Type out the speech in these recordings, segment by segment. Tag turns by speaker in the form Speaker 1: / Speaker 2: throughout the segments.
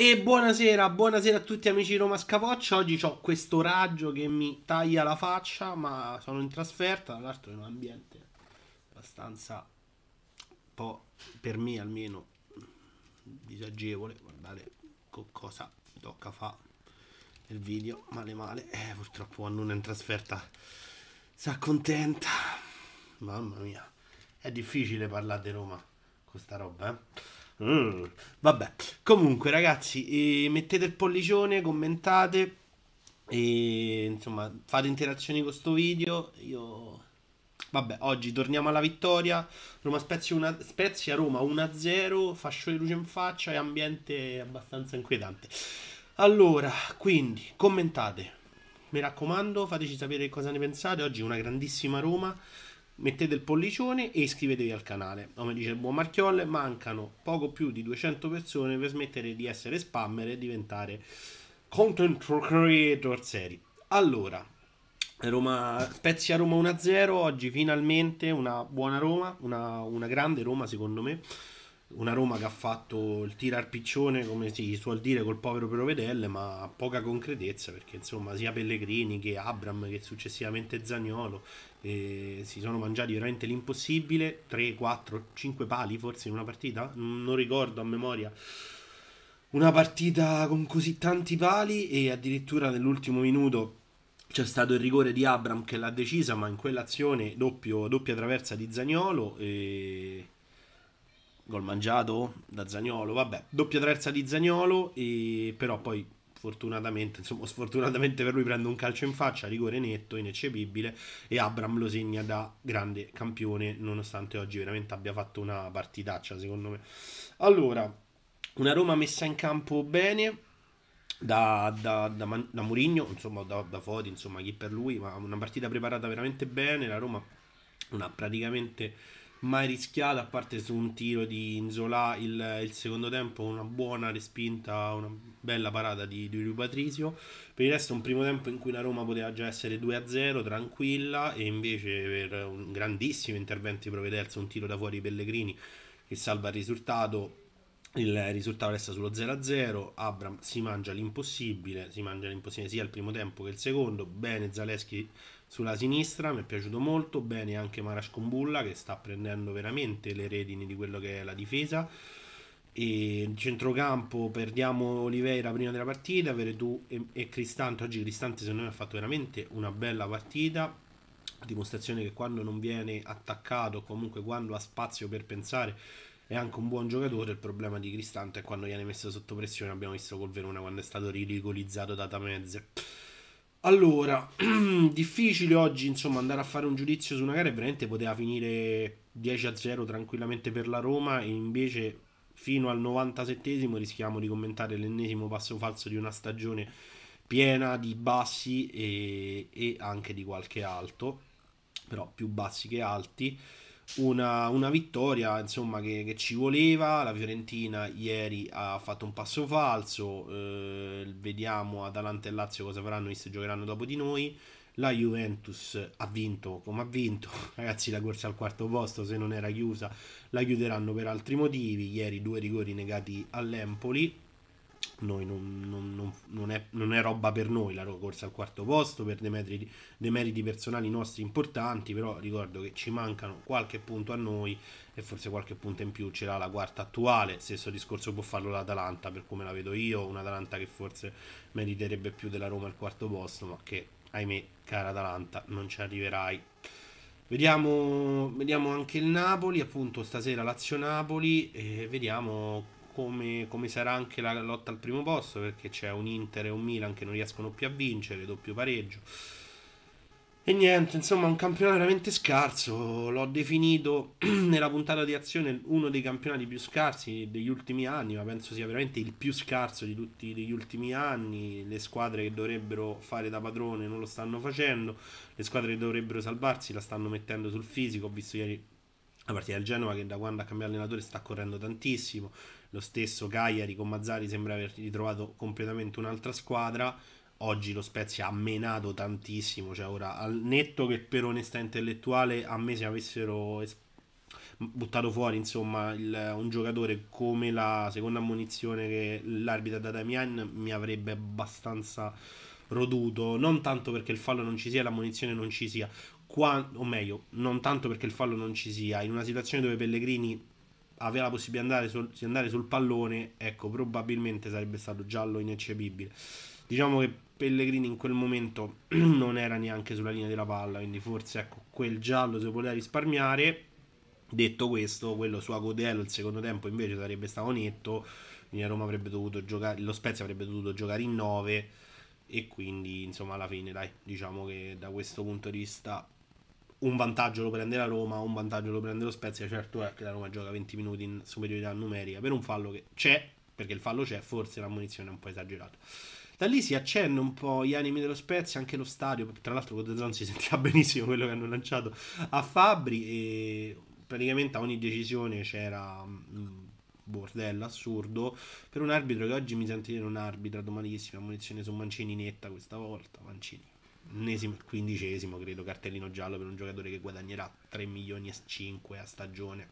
Speaker 1: E buonasera, buonasera a tutti amici di Roma Scapoccia. Oggi ho questo raggio che mi taglia la faccia, ma sono in trasferta, tra l'altro in un ambiente abbastanza un po' per me almeno disagevole, guardate cosa tocca fa nel video, male male. Eh, purtroppo quando è in trasferta si accontenta. Mamma mia, è difficile parlare di Roma con sta roba, eh. Mm. Vabbè, comunque ragazzi, eh, mettete il pollicione, commentate e insomma fate interazioni con questo video. Io Vabbè, oggi torniamo alla vittoria. Roma Spezia, una, Spezia Roma 1-0, fascio di luce in faccia e ambiente abbastanza inquietante. Allora, quindi commentate. Mi raccomando, fateci sapere cosa ne pensate. Oggi una grandissima Roma mettete il pollicione e iscrivetevi al canale. Come dice il buon Marchiol, mancano poco più di 200 persone per smettere di essere spammer e diventare content creator seri. Allora, Roma, Spezia Roma 1-0, oggi finalmente una buona Roma, una, una grande Roma secondo me una Roma che ha fatto il tirar piccione, come si suol dire, col povero Provedelle ma poca concretezza perché insomma sia Pellegrini che Abram che successivamente Zagnolo eh, si sono mangiati veramente l'impossibile, 3, 4, 5 pali forse in una partita, non ricordo a memoria. Una partita con così tanti pali e addirittura nell'ultimo minuto c'è stato il rigore di Abram che l'ha decisa, ma in quell'azione doppio, doppia traversa di Zagnolo e gol mangiato da Zagnolo, vabbè, doppia terza di Zagnolo, e, però poi fortunatamente, insomma sfortunatamente per lui prende un calcio in faccia, rigore netto, ineccepibile e Abram lo segna da grande campione nonostante oggi veramente abbia fatto una partitaccia secondo me. Allora, una Roma messa in campo bene, da, da, da, Man- da Murigno, insomma da, da Fodi, insomma chi per lui, ma una partita preparata veramente bene, la Roma una praticamente mai rischiata, a parte su un tiro di Inzola il, il secondo tempo, una buona respinta, una bella parata di, di Rui Patrizio. Per il resto un primo tempo in cui la Roma poteva già essere 2-0, tranquilla, e invece per un grandissimo intervento di Provederza, un tiro da fuori Pellegrini che salva il risultato, il risultato resta sullo 0-0. Abram si mangia l'impossibile, si mangia l'impossibile sia il primo tempo che il secondo. Bene Zaleschi sulla sinistra mi è piaciuto molto bene anche Marascombulla che sta prendendo veramente le redini di quello che è la difesa. E in centrocampo perdiamo Oliveira prima della partita, Veretù e, e Cristante. Oggi Cristante secondo me ha fatto veramente una bella partita, dimostrazione che quando non viene attaccato, comunque quando ha spazio per pensare, è anche un buon giocatore. Il problema di Cristante è quando viene messo sotto pressione. Abbiamo visto col Verona quando è stato ridicolizzato da Tamezze. Allora, difficile oggi insomma andare a fare un giudizio su una gara e veramente poteva finire 10-0 a tranquillamente per la Roma e invece fino al 97 rischiamo di commentare l'ennesimo passo falso di una stagione piena di bassi e, e anche di qualche alto, però più bassi che alti una, una vittoria insomma, che, che, ci voleva, la Fiorentina ieri ha fatto un passo falso, eh, vediamo Atalanta e Lazio cosa faranno, se giocheranno dopo di noi, la Juventus ha vinto come ha vinto, ragazzi la corsa al quarto posto se non era chiusa la chiuderanno per altri motivi, ieri due rigori negati all'Empoli, noi non, non, non, non, è, non è roba per noi la corsa al quarto posto per dei meriti, dei meriti personali nostri importanti però ricordo che ci mancano qualche punto a noi e forse qualche punto in più ce l'ha la quarta attuale stesso discorso può farlo l'Atalanta per come la vedo io un'Atalanta che forse meriterebbe più della Roma al quarto posto ma che ahimè cara Atalanta non ci arriverai Vediamo, vediamo anche il Napoli, appunto stasera Lazio-Napoli e vediamo come, come sarà anche la lotta al primo posto perché c'è un Inter e un Milan che non riescono più a vincere, doppio pareggio. E niente, insomma, un campionato veramente scarso. L'ho definito nella puntata di azione uno dei campionati più scarsi degli ultimi anni, ma penso sia veramente il più scarso di tutti gli ultimi anni. Le squadre che dovrebbero fare da padrone non lo stanno facendo, le squadre che dovrebbero salvarsi la stanno mettendo sul fisico. Ho visto ieri la partita del Genova che da quando ha cambiato allenatore sta correndo tantissimo. Lo stesso Cagliari con Mazzari sembra aver ritrovato completamente un'altra squadra. Oggi lo Spezia ha menato tantissimo, cioè ora al netto che per onestà intellettuale a me se avessero es- buttato fuori insomma il, un giocatore come la seconda munizione che l'arbitro da Damian mi avrebbe abbastanza roduto, non tanto perché il fallo non ci sia, la non ci sia, qua, o meglio, non tanto perché il fallo non ci sia, in una situazione dove Pellegrini aveva la possibilità di andare, sul, di andare sul pallone, ecco, probabilmente sarebbe stato giallo ineccepibile. Diciamo che Pellegrini in quel momento non era neanche sulla linea della palla, quindi forse ecco, quel giallo se voleva risparmiare. Detto questo, quello su Agodello il secondo tempo invece sarebbe stato netto, quindi Roma avrebbe dovuto giocare, lo Spezia avrebbe dovuto giocare in 9 e quindi insomma alla fine dai, diciamo che da questo punto di vista un vantaggio lo prende la Roma, un vantaggio lo prende lo Spezia, certo è che la Roma gioca 20 minuti in superiorità numerica per un fallo che c'è, perché il fallo c'è, forse la munizione è un po' esagerata. Da lì si accende un po' gli animi dello Spezia, anche lo stadio, tra l'altro con Zan si sentiva benissimo quello che hanno lanciato a Fabri e praticamente a ogni decisione c'era mm, un bordello assurdo per un arbitro che oggi mi sento dire un arbitro, domani che si fa munizione su Mancini netta questa volta, Mancini quindicesimo credo cartellino giallo per un giocatore che guadagnerà 3 milioni e 5 a stagione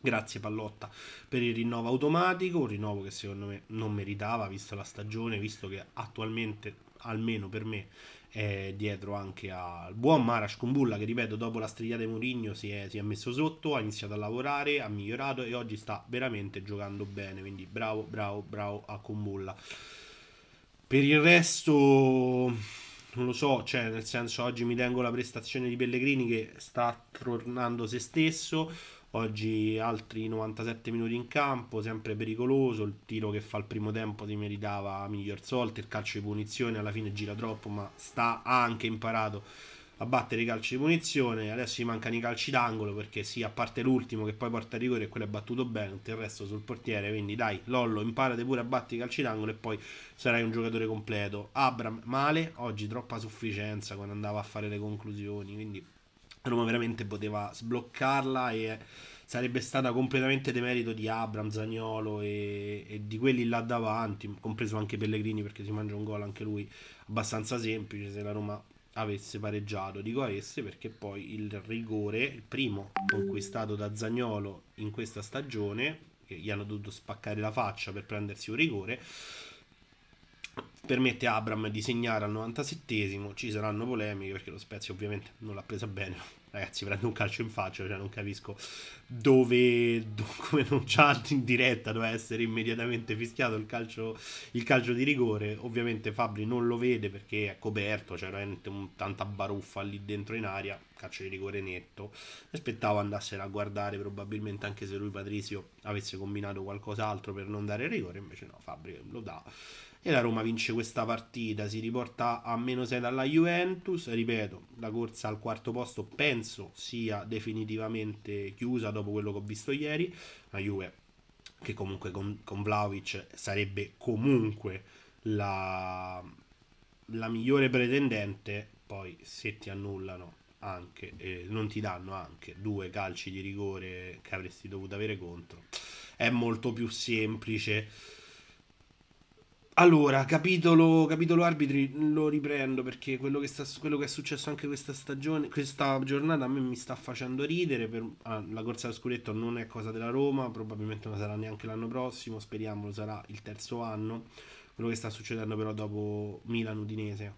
Speaker 1: grazie Pallotta per il rinnovo automatico un rinnovo che secondo me non meritava visto la stagione visto che attualmente almeno per me è dietro anche al buon Marash Kumbulla che ripeto dopo la strigliata di Mourinho si è, si è messo sotto ha iniziato a lavorare ha migliorato e oggi sta veramente giocando bene quindi bravo bravo bravo a Kumbulla per il resto non lo so, cioè nel senso oggi mi tengo la prestazione di Pellegrini che sta tornando se stesso, oggi altri 97 minuti in campo, sempre pericoloso, il tiro che fa il primo tempo si meritava miglior solta, il calcio di punizione alla fine gira troppo ma sta, ha anche imparato a battere i calci di punizione. Adesso gli mancano i calci d'angolo perché sì, a parte l'ultimo che poi porta a rigore e quello è battuto bene, tutto il resto sul portiere. Quindi dai, Lollo, imparate pure a battere i calci d'angolo e poi sarai un giocatore completo. Abram male, oggi troppa sufficienza quando andava a fare le conclusioni, quindi Roma veramente poteva sbloccarla e sarebbe stata completamente demerito di Abram, Zagnolo e, e, di quelli là davanti, compreso anche Pellegrini perché si mangia un gol anche lui abbastanza semplice se la Roma avesse pareggiato. Dico avesse perché poi il rigore, il primo conquistato da Zagnolo in questa stagione, che gli hanno dovuto spaccare la faccia per prendersi un rigore, permette a Abram di segnare al 97esimo, ci saranno polemiche perché lo Spezia ovviamente non l'ha presa bene, ragazzi prende un calcio in faccia, cioè non capisco dove, come non c'ha in diretta, doveva essere immediatamente fischiato il calcio, il calcio, di rigore, ovviamente Fabri non lo vede perché è coperto, c'era veramente tanta baruffa lì dentro in aria, calcio di rigore netto, mi aspettavo andassero a guardare probabilmente anche se lui Patrizio avesse combinato qualcos'altro per non dare rigore, invece no, Fabri lo dà e la Roma vince questa partita, si riporta a meno 6 dalla Juventus, ripeto, la corsa al quarto posto penso sia definitivamente chiusa dopo quello che ho visto ieri, la Juve che comunque con, con Vlaovic sarebbe comunque la, la migliore pretendente, poi se ti annullano anche, eh, non ti danno anche due calci di rigore che avresti dovuto avere contro, è molto più semplice allora, capitolo, capitolo, arbitri lo riprendo perché quello che, sta, quello che, è successo anche questa stagione, questa giornata a me mi sta facendo ridere. Per, ah, la corsa allo scudetto non è cosa della Roma, probabilmente non sarà neanche l'anno prossimo, speriamo lo sarà il terzo anno. Quello che sta succedendo però dopo Milan Udinese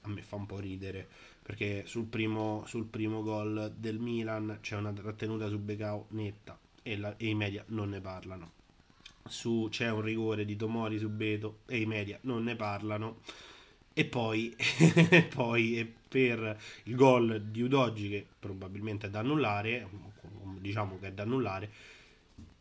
Speaker 1: a me fa un po' ridere perché sul primo, sul primo gol del Milan c'è una trattenuta su Becao netta e, la, e i media non ne parlano su c'è un rigore di Tomori su Beto e i media non ne parlano. E poi, poi per il gol di Udoggi, che probabilmente è da annullare, diciamo che è da annullare,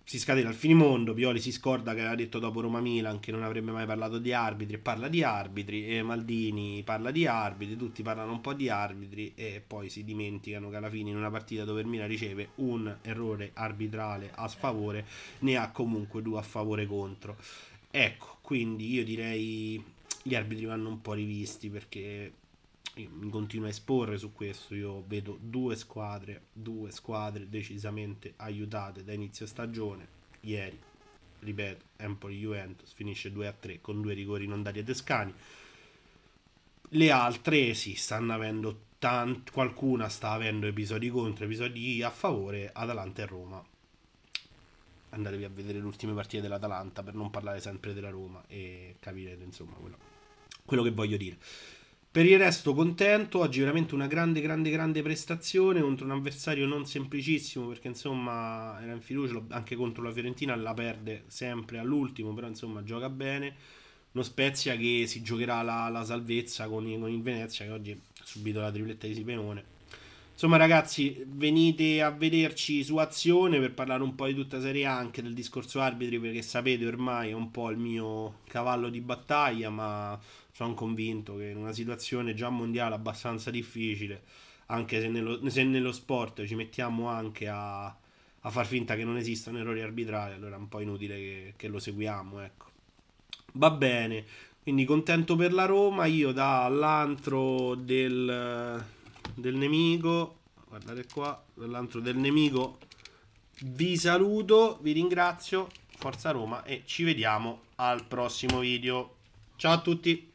Speaker 1: si scatena il finimondo, Pioli si scorda che aveva detto dopo Roma-Milan che non avrebbe mai parlato di arbitri, parla di arbitri, e Maldini parla di arbitri, tutti parlano un po' di arbitri e poi si dimenticano che alla fine in una partita dove il Milan riceve un errore arbitrale a sfavore, ne ha comunque due a favore contro. Ecco, quindi io direi gli arbitri vanno un po' rivisti perché mi continuo a esporre su questo, io vedo due squadre, due squadre decisamente aiutate da inizio stagione, ieri, ripeto, Empoli-Juventus finisce 2-3 a con due rigori non dati a Descani, le altre sì, stanno avendo tant- qualcuna sta avendo episodi contro, episodi a favore, Atalanta e Roma. Andatevi a vedere le ultime partite dell'Atalanta per non parlare sempre della Roma e capirete insomma quello, quello che voglio dire. Per il resto contento, oggi veramente una grande grande grande prestazione contro un avversario non semplicissimo perché insomma era in fiducia anche contro la Fiorentina, la perde sempre all'ultimo, però insomma gioca bene. Uno Spezia che si giocherà la, la salvezza con, con, il Venezia che oggi ha subito la tripletta di Sipenone. Insomma ragazzi venite a vederci su Azione per parlare un po' di tutta Serie A anche del discorso arbitri perché sapete ormai è un po' il mio cavallo di battaglia ma sono convinto che in una situazione già mondiale abbastanza difficile, anche se nello, se nello sport ci mettiamo anche a, a, far finta che non esistano errori arbitrali, allora è un po' inutile che, che lo seguiamo. Ecco. Va bene, quindi contento per la Roma, io dall'antro del, del nemico, guardate qua, dall'antro del nemico vi saluto, vi ringrazio, forza Roma e ci vediamo al prossimo video. Ciao a tutti!